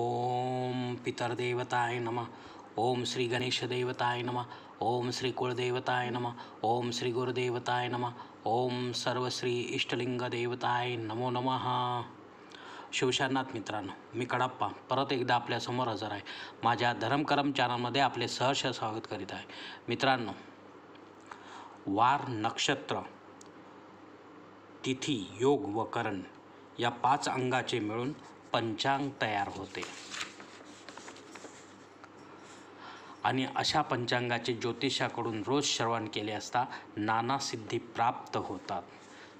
ओम पितरदेवताय नम ओम श्री गणेश देवताय नम ओम श्री कुळदेवताय नम ओम श्री गुरुदेवताय नम ओम सर्व श्री इष्टलिंग देवताय नमो नम शिवशानाथ मित्रांनो मी कडाप्पा परत एकदा आपल्यासमोर हजर आहे माझ्या धर्मकर्म चॅनलमध्ये आपले सहर्ष स्वागत करीत आहे मित्रांनो वार नक्षत्र तिथी योग व करण या पाच अंगाचे मिळून पंचांग तयार होते आणि अशा पंचांगाचे ज्योतिषाकडून रोज श्रवण केले असता नाना सिद्धी प्राप्त होतात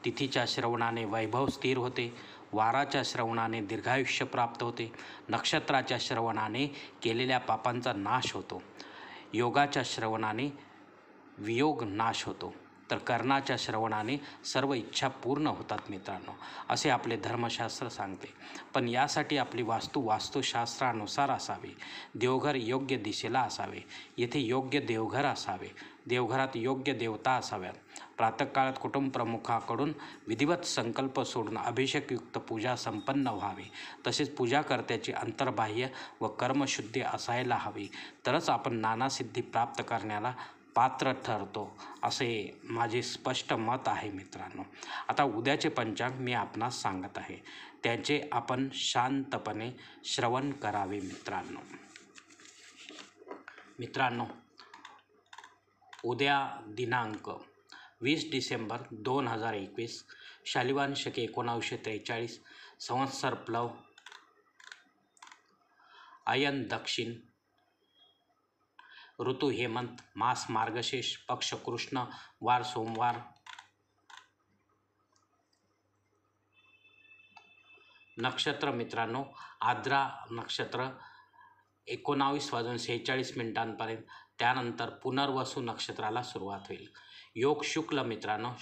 तिथीच्या श्रवणाने वैभव स्थिर होते वाराच्या श्रवणाने दीर्घायुष्य प्राप्त होते नक्षत्राच्या श्रवणाने केलेल्या पापांचा नाश होतो योगाच्या श्रवणाने वियोग नाश होतो तर कर्णाच्या श्रवणाने सर्व इच्छा पूर्ण होतात मित्रांनो असे आपले धर्मशास्त्र सांगते पण यासाठी आपली वास्तू वास्तुशास्त्रानुसार असावी देवघर योग्य दिशेला असावे येथे योग्य देवघर असावे देवघरात योग्य देवता असाव्यात प्रातःकाळात कुटुंबप्रमुखाकडून विधिवत संकल्प सोडून अभिषेकयुक्त पूजा संपन्न व्हावी तसेच पूजाकर्त्याची अंतर्बाह्य व कर्मशुद्धी असायला हवी तरच आपण नानासिद्धी प्राप्त करण्याला पात्र ठरतो असे माझे स्पष्ट मत आहे मित्रांनो आता उद्याचे पंचांग मी आपणास सांगत आहे त्याचे आपण शांतपणे श्रवण करावे मित्रांनो मित्रांनो उद्या दिनांक वीस डिसेंबर दोन हजार एकवीस शालिवान शके एकोणावीसशे त्रेचाळीस संवत्सर प्लव अयन दक्षिण ऋतू हेमंत मास मार्गशीर्ष पक्ष कृष्ण वार सोमवार नक्षत्र मित्रांनो आद्रा नक्षत्र एकोणावीस वाजून सेहेचाळीस मिनिटांपर्यंत त्यानंतर पुनर्वसू नक्षत्राला सुरुवात होईल योग शुक्ल मित्रांनो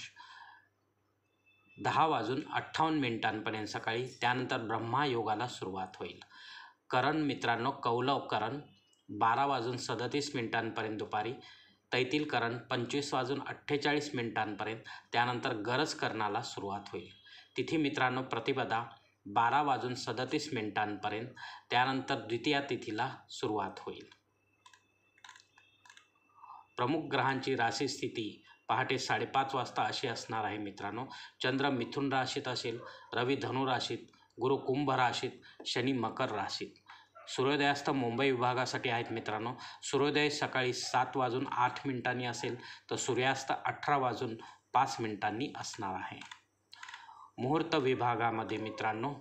दहा वाजून अठ्ठावन्न मिनिटांपर्यंत सकाळी त्यानंतर योगाला सुरुवात होईल करण मित्रांनो करण बारा वाजून सदतीस मिनिटांपर्यंत दुपारी तैतीलकरण पंचवीस वाजून अठ्ठेचाळीस मिनिटांपर्यंत त्यानंतर गरज करणाला सुरुवात होईल तिथी मित्रांनो प्रतिपदा बारा वाजून सदतीस मिनिटांपर्यंत त्यानंतर द्वितीया तिथीला सुरुवात होईल प्रमुख ग्रहांची राशी स्थिती पहाटे साडेपाच वाजता अशी असणार आहे मित्रांनो चंद्र मिथुन राशीत असेल रवी धनु राशीत गुरु कुंभ राशीत शनी मकर राशीत सूर्योदयास्त मुंबई विभागासाठी आहेत मित्रांनो सूर्योदय सकाळी सात वाजून आठ मिनिटांनी असेल तर सूर्यास्त अठरा वाजून पाच मिनिटांनी असणार आहे मुहूर्त विभागामध्ये मित्रांनो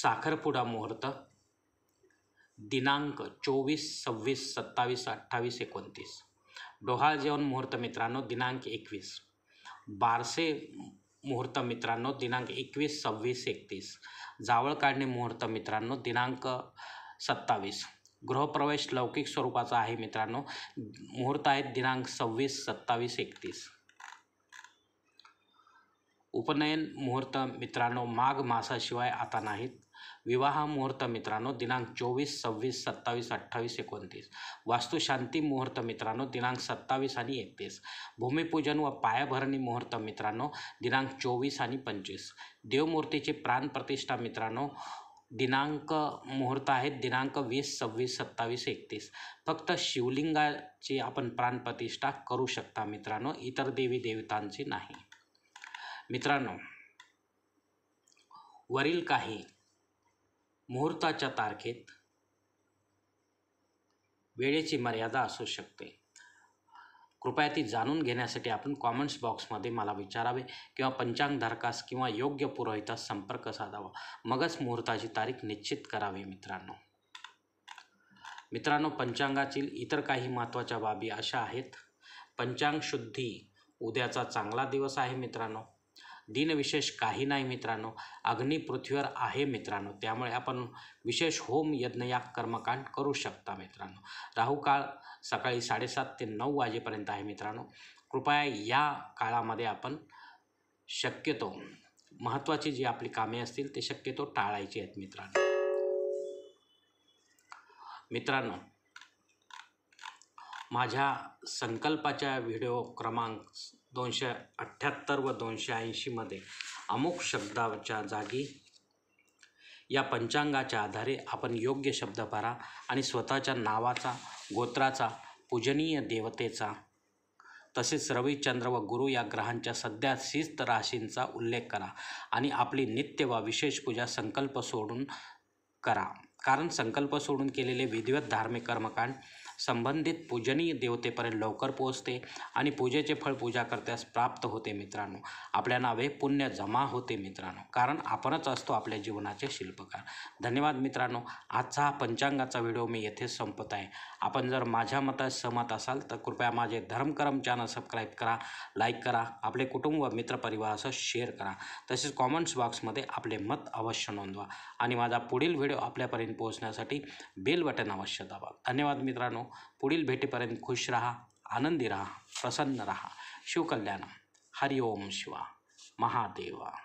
साखरपुडा मुहूर्त दिनांक चोवीस सव्वीस सत्तावीस अठ्ठावीस एकोणतीस डोहाळ जेवण मुहूर्त मित्रांनो दिनांक एकवीस बारसे मुहूर्त मित्रांनो दिनांक एकवीस सव्वीस एकतीस जावळ काढणे मुहूर्त मित्रांनो दिनांक सत्तावीस गृहप्रवेश लौकिक स्वरूपाचा आहे मित्रांनो मुहूर्त आहेत दिनांक सव्वीस सत्तावीस एकतीस उपनयन मुहूर्त मित्रांनो माघ मासाशिवाय आता नाहीत विवाह मुहूर्त मित्रांनो दिनांक चोवीस सव्वीस सत्तावीस अठ्ठावीस एकोणतीस वास्तुशांती मुहूर्त मित्रांनो दिनांक सत्तावीस आणि एकतीस भूमिपूजन व पायाभरणी मुहूर्त मित्रांनो दिनांक चोवीस आणि पंचवीस देवमूर्तीची प्राणप्रतिष्ठा मित्रांनो दिनांक मुहूर्त आहेत दिनांक वीस सव्वीस सत्तावीस एकतीस फक्त शिवलिंगाची आपण प्राणप्रतिष्ठा करू शकता मित्रांनो इतर देवी देवतांची नाही मित्रांनो वरील काही मुहूर्ताच्या तारखेत वेळेची मर्यादा असू शकते कृपया ती जाणून घेण्यासाठी आपण कॉमेंट्स बॉक्समध्ये मला विचारावे किंवा पंचांगधारकास किंवा योग्य पुरोहितास संपर्क साधावा मगच मुहूर्ताची तारीख निश्चित करावी मित्रांनो मित्रांनो पंचांगातील इतर काही महत्त्वाच्या बाबी अशा आहेत पंचांग शुद्धी उद्याचा चांगला दिवस आहे मित्रांनो दिनविशेष काही नाही मित्रांनो अग्नी पृथ्वीवर आहे मित्रांनो त्यामुळे आपण विशेष होम यज्ञ या कर्मकांड करू शकता मित्रांनो राहुकाळ सकाळी साडेसात ते नऊ वाजेपर्यंत आहे मित्रांनो कृपया या काळामध्ये आपण शक्यतो महत्त्वाची जी आपली कामे असतील ते शक्यतो टाळायची आहेत मित्रांनो मित्रांनो माझ्या संकल्पाच्या व्हिडिओ क्रमांक दोनशे अठ्ठ्याहत्तर व दोनशे ऐंशीमध्ये अमुक शब्दाच्या जागी या पंचांगाच्या आधारे आपण योग्य शब्द भरा आणि स्वतःच्या नावाचा गोत्राचा पूजनीय देवतेचा तसेच रविचंद्र व गुरु या ग्रहांच्या सध्या शिस्त राशींचा उल्लेख करा आणि आपली नित्य व विशेष पूजा संकल्प सोडून करा कारण संकल्प सोडून केलेले विधिवत धार्मिक कर्मकांड संबंधित पूजनीय देवतेपर्यंत लवकर पोहोचते आणि पूजेचे फळ पूजा करत्यास प्राप्त होते मित्रांनो आपल्या नावे पुण्य जमा होते मित्रांनो कारण आपणच असतो आपल्या जीवनाचे शिल्पकार धन्यवाद मित्रांनो आजचा हा पंचांगाचा व्हिडिओ मी येथेच संपत आहे आपण जर माझ्या मतात सहमत असाल तर कृपया माझे धर्मकर्म चॅनल सबस्क्राईब करा लाईक करा आपले कुटुंब व मित्रपरिवारासह शेअर करा तसेच कॉमेंट्स बॉक्समध्ये आपले मत अवश्य नोंदवा आणि माझा पुढील व्हिडिओ आपल्यापर्यंत पोहोचण्यासाठी बेल बटन अवश्य दाबा धन्यवाद मित्रांनो पुढील भेटीपर्यंत खुश रहा आनंदी रहा प्रसन्न रहा हरि हरिओम शिवा महादेवा